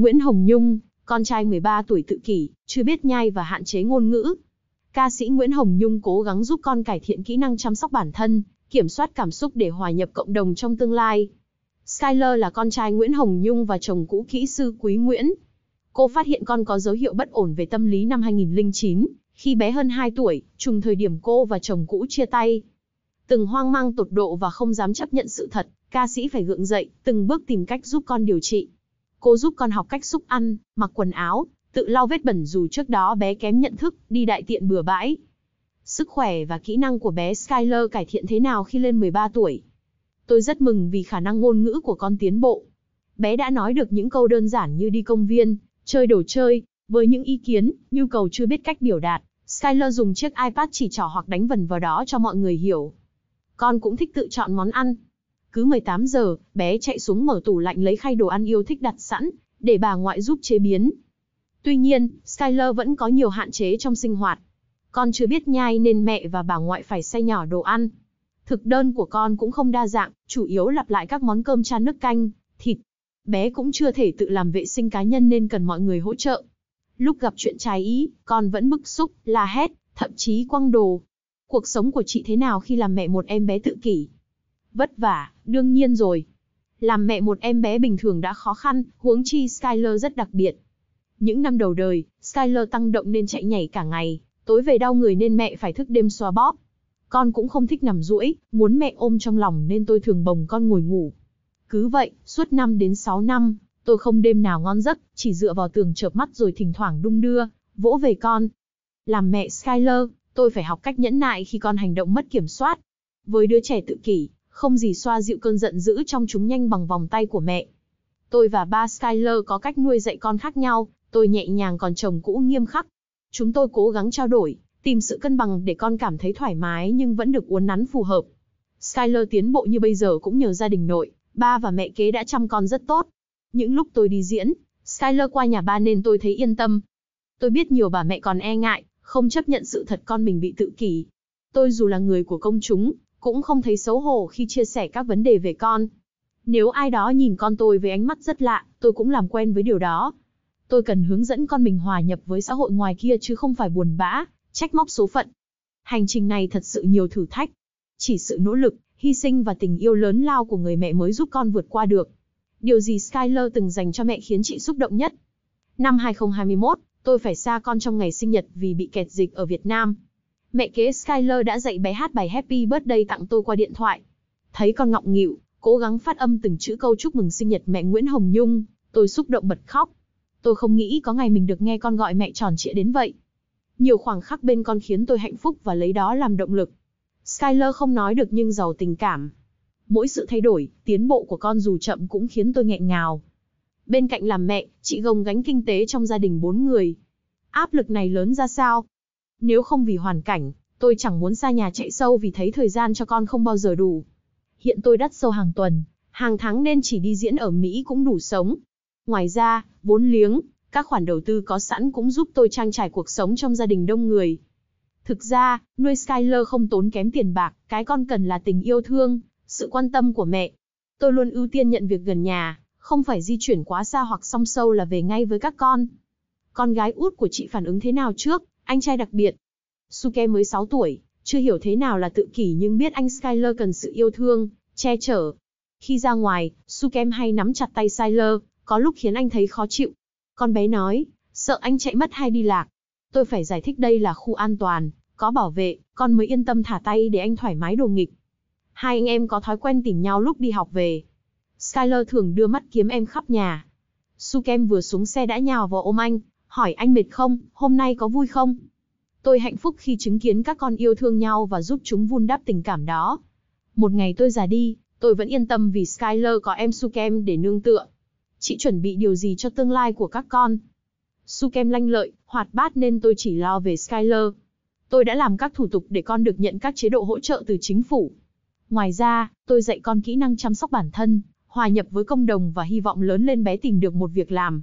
Nguyễn Hồng Nhung, con trai 13 tuổi tự kỷ, chưa biết nhai và hạn chế ngôn ngữ. Ca sĩ Nguyễn Hồng Nhung cố gắng giúp con cải thiện kỹ năng chăm sóc bản thân, kiểm soát cảm xúc để hòa nhập cộng đồng trong tương lai. Skyler là con trai Nguyễn Hồng Nhung và chồng cũ kỹ sư Quý Nguyễn. Cô phát hiện con có dấu hiệu bất ổn về tâm lý năm 2009, khi bé hơn 2 tuổi, trùng thời điểm cô và chồng cũ chia tay. Từng hoang mang tột độ và không dám chấp nhận sự thật, ca sĩ phải gượng dậy, từng bước tìm cách giúp con điều trị. Cô giúp con học cách xúc ăn, mặc quần áo, tự lau vết bẩn dù trước đó bé kém nhận thức, đi đại tiện bừa bãi. Sức khỏe và kỹ năng của bé Skyler cải thiện thế nào khi lên 13 tuổi? Tôi rất mừng vì khả năng ngôn ngữ của con tiến bộ. Bé đã nói được những câu đơn giản như đi công viên, chơi đồ chơi, với những ý kiến, nhu cầu chưa biết cách biểu đạt. Skyler dùng chiếc iPad chỉ trỏ hoặc đánh vần vào đó cho mọi người hiểu. Con cũng thích tự chọn món ăn, cứ 18 giờ, bé chạy xuống mở tủ lạnh lấy khay đồ ăn yêu thích đặt sẵn, để bà ngoại giúp chế biến. Tuy nhiên, Skyler vẫn có nhiều hạn chế trong sinh hoạt. Con chưa biết nhai nên mẹ và bà ngoại phải xay nhỏ đồ ăn. Thực đơn của con cũng không đa dạng, chủ yếu lặp lại các món cơm chan nước canh, thịt. Bé cũng chưa thể tự làm vệ sinh cá nhân nên cần mọi người hỗ trợ. Lúc gặp chuyện trái ý, con vẫn bức xúc, la hét, thậm chí quăng đồ. Cuộc sống của chị thế nào khi làm mẹ một em bé tự kỷ? Vất vả, đương nhiên rồi. Làm mẹ một em bé bình thường đã khó khăn, huống chi Skyler rất đặc biệt. Những năm đầu đời, Skyler tăng động nên chạy nhảy cả ngày, tối về đau người nên mẹ phải thức đêm xoa bóp. Con cũng không thích nằm duỗi, muốn mẹ ôm trong lòng nên tôi thường bồng con ngồi ngủ. Cứ vậy, suốt 5 đến 6 năm, tôi không đêm nào ngon giấc, chỉ dựa vào tường chợp mắt rồi thỉnh thoảng đung đưa, vỗ về con. Làm mẹ Skyler, tôi phải học cách nhẫn nại khi con hành động mất kiểm soát. Với đứa trẻ tự kỷ, không gì xoa dịu cơn giận dữ trong chúng nhanh bằng vòng tay của mẹ. Tôi và ba Skyler có cách nuôi dạy con khác nhau, tôi nhẹ nhàng còn chồng cũ nghiêm khắc. Chúng tôi cố gắng trao đổi, tìm sự cân bằng để con cảm thấy thoải mái nhưng vẫn được uốn nắn phù hợp. Skyler tiến bộ như bây giờ cũng nhờ gia đình nội, ba và mẹ kế đã chăm con rất tốt. Những lúc tôi đi diễn, Skyler qua nhà ba nên tôi thấy yên tâm. Tôi biết nhiều bà mẹ còn e ngại, không chấp nhận sự thật con mình bị tự kỷ. Tôi dù là người của công chúng, cũng không thấy xấu hổ khi chia sẻ các vấn đề về con. Nếu ai đó nhìn con tôi với ánh mắt rất lạ, tôi cũng làm quen với điều đó. Tôi cần hướng dẫn con mình hòa nhập với xã hội ngoài kia chứ không phải buồn bã, trách móc số phận. Hành trình này thật sự nhiều thử thách. Chỉ sự nỗ lực, hy sinh và tình yêu lớn lao của người mẹ mới giúp con vượt qua được. Điều gì Skyler từng dành cho mẹ khiến chị xúc động nhất? Năm 2021, tôi phải xa con trong ngày sinh nhật vì bị kẹt dịch ở Việt Nam mẹ kế Skyler đã dạy bé hát bài Happy Birthday tặng tôi qua điện thoại. Thấy con ngọng nghịu, cố gắng phát âm từng chữ câu chúc mừng sinh nhật mẹ Nguyễn Hồng Nhung, tôi xúc động bật khóc. Tôi không nghĩ có ngày mình được nghe con gọi mẹ tròn trịa đến vậy. Nhiều khoảng khắc bên con khiến tôi hạnh phúc và lấy đó làm động lực. Skyler không nói được nhưng giàu tình cảm. Mỗi sự thay đổi, tiến bộ của con dù chậm cũng khiến tôi nghẹn ngào. Bên cạnh làm mẹ, chị gồng gánh kinh tế trong gia đình bốn người. Áp lực này lớn ra sao, nếu không vì hoàn cảnh, tôi chẳng muốn xa nhà chạy sâu vì thấy thời gian cho con không bao giờ đủ. Hiện tôi đắt sâu hàng tuần, hàng tháng nên chỉ đi diễn ở Mỹ cũng đủ sống. Ngoài ra, vốn liếng, các khoản đầu tư có sẵn cũng giúp tôi trang trải cuộc sống trong gia đình đông người. Thực ra, nuôi Skyler không tốn kém tiền bạc, cái con cần là tình yêu thương, sự quan tâm của mẹ. Tôi luôn ưu tiên nhận việc gần nhà, không phải di chuyển quá xa hoặc song sâu là về ngay với các con. Con gái út của chị phản ứng thế nào trước, anh trai đặc biệt. Suke mới 6 tuổi, chưa hiểu thế nào là tự kỷ nhưng biết anh Skyler cần sự yêu thương, che chở. Khi ra ngoài, Sukem hay nắm chặt tay Skyler, có lúc khiến anh thấy khó chịu. Con bé nói, sợ anh chạy mất hay đi lạc. Tôi phải giải thích đây là khu an toàn, có bảo vệ, con mới yên tâm thả tay để anh thoải mái đồ nghịch. Hai anh em có thói quen tìm nhau lúc đi học về. Skyler thường đưa mắt kiếm em khắp nhà. Sukem vừa xuống xe đã nhào vào ôm anh, hỏi anh mệt không, hôm nay có vui không? Tôi hạnh phúc khi chứng kiến các con yêu thương nhau và giúp chúng vun đắp tình cảm đó. Một ngày tôi già đi, tôi vẫn yên tâm vì Skyler có em Sukem để nương tựa. Chị chuẩn bị điều gì cho tương lai của các con? Sukem lanh lợi, hoạt bát nên tôi chỉ lo về Skyler. Tôi đã làm các thủ tục để con được nhận các chế độ hỗ trợ từ chính phủ. Ngoài ra, tôi dạy con kỹ năng chăm sóc bản thân, hòa nhập với cộng đồng và hy vọng lớn lên bé tìm được một việc làm.